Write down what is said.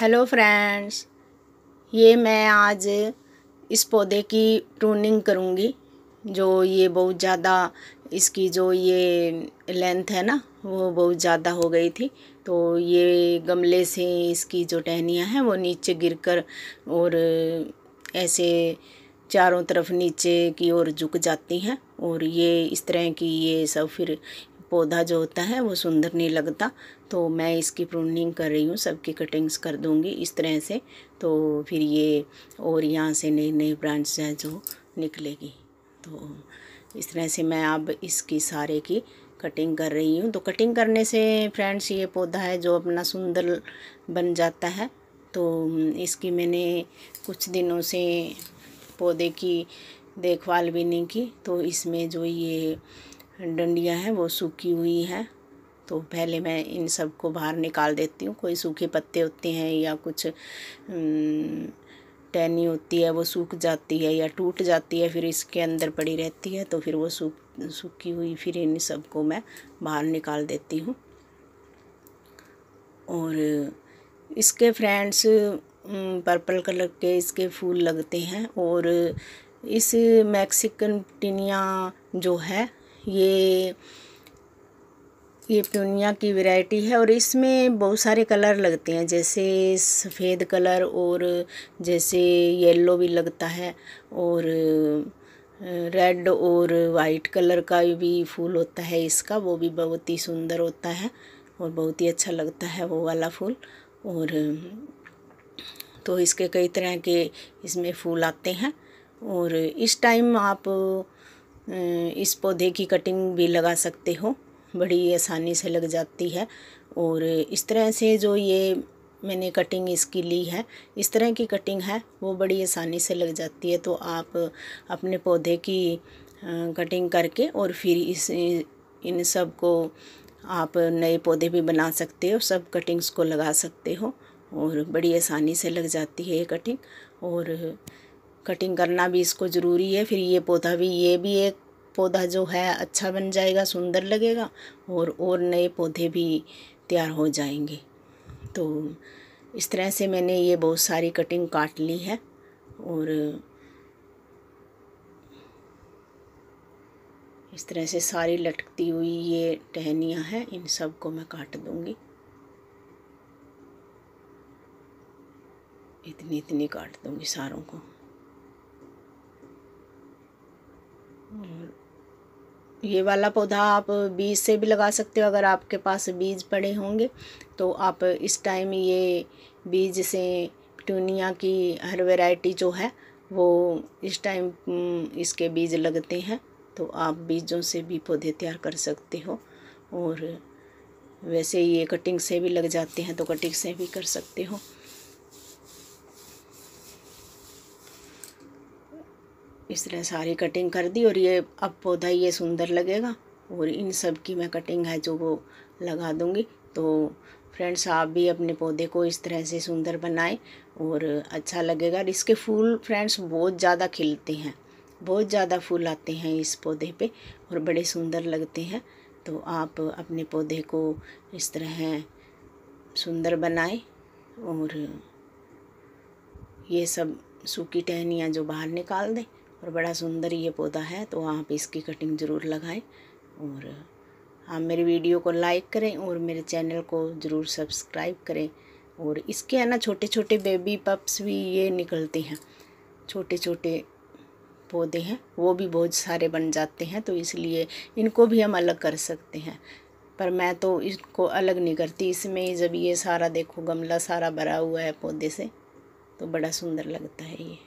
hello friends ये मैं आज इस पौधे की प्रूनिंग करूँगी जो ये बहुत ज़्यादा इसकी जो ये लेंथ है ना वो बहुत ज़्यादा हो गई थी तो ये गमले से इसकी जो टहनियाँ हैं वो नीचे गिरकर और ऐसे चारों तरफ नीचे की ओर झुक जाती हैं और ये इस तरह की ये सब फिर पौधा जो होता है वो सुंदर नहीं लगता तो मैं इसकी प्रूनिंग कर रही हूँ सबकी कटिंग्स कर दूँगी इस तरह से तो फिर ये और यहाँ से नई नई ब्रांच है जो निकलेगी तो इस तरह से मैं अब इसकी सारे की कटिंग कर रही हूँ तो कटिंग करने से फ्रेंड्स ये पौधा है जो अपना सुंदर बन जाता है तो इसकी मैंने कुछ दिनों से पौधे की देखभाल भी नहीं की तो इसमें जो ये डंडियाँ हैं वो सूखी हुई हैं तो पहले मैं इन सब को बाहर निकाल देती हूँ कोई सूखे पत्ते होते हैं या कुछ टहनी होती है वो सूख जाती है या टूट जाती है फिर इसके अंदर पड़ी रहती है तो फिर वो सूख सूखी हुई फिर इन सब को मैं बाहर निकाल देती हूँ और इसके फ्रेंड्स पर्पल कलर के इसके फूल लगते हैं और इस मैक्सिकन टिनिया जो है ये ये प्यूनिया की वैरायटी है और इसमें बहुत सारे कलर लगते हैं जैसे सफ़ेद कलर और जैसे येलो भी लगता है और रेड और वाइट कलर का भी फूल होता है इसका वो भी बहुत ही सुंदर होता है और बहुत ही अच्छा लगता है वो वाला फूल और तो इसके कई तरह के इसमें फूल आते हैं और इस टाइम आप इस पौधे की कटिंग भी लगा सकते हो बड़ी आसानी से लग जाती है और इस तरह से जो ये मैंने कटिंग इसकी ली है इस तरह की कटिंग है वो बड़ी आसानी से लग जाती है तो आप अपने पौधे की कटिंग करके और फिर इस इन सब को आप नए पौधे भी बना सकते हो सब कटिंग्स को लगा सकते हो और बड़ी आसानी से लग जाती है ये कटिंग और कटिंग करना भी इसको ज़रूरी है फिर ये पौधा भी ये भी एक पौधा जो है अच्छा बन जाएगा सुंदर लगेगा और और नए पौधे भी तैयार हो जाएंगे तो इस तरह से मैंने ये बहुत सारी कटिंग काट ली है और इस तरह से सारी लटकती हुई ये टहनियाँ हैं इन सब को मैं काट दूँगी इतनी इतनी काट दूँगी सारों को ये वाला पौधा आप बीज से भी लगा सकते हो अगर आपके पास बीज पड़े होंगे तो आप इस टाइम ये बीज से टूनिया की हर वैरायटी जो है वो इस टाइम इसके बीज लगते हैं तो आप बीजों से भी पौधे तैयार कर सकते हो और वैसे ये कटिंग से भी लग जाते हैं तो कटिंग से भी कर सकते हो इस तरह सारी कटिंग कर दी और ये अब पौधा ये सुंदर लगेगा और इन सब की मैं कटिंग है जो वो लगा दूँगी तो फ्रेंड्स आप भी अपने पौधे को इस तरह से सुंदर बनाएं और अच्छा लगेगा और इसके फूल फ्रेंड्स बहुत ज़्यादा खिलते हैं बहुत ज़्यादा फूल आते हैं इस पौधे पे और बड़े सुंदर लगते हैं तो आप अपने पौधे को इस तरह सुंदर बनाएं और ये सब सूखी टहनियाँ जो बाहर निकाल दें और बड़ा सुंदर ये पौधा है तो आप इसकी कटिंग ज़रूर लगाएं और आप मेरी वीडियो को लाइक करें और मेरे चैनल को ज़रूर सब्सक्राइब करें और इसके है ना छोटे छोटे बेबी पप्स भी ये निकलते हैं छोटे छोटे पौधे हैं वो भी बहुत सारे बन जाते हैं तो इसलिए इनको भी हम अलग कर सकते हैं पर मैं तो इसको अलग नहीं करती इसमें जब ये सारा देखो गमला सारा भरा हुआ है पौधे से तो बड़ा सुंदर लगता है ये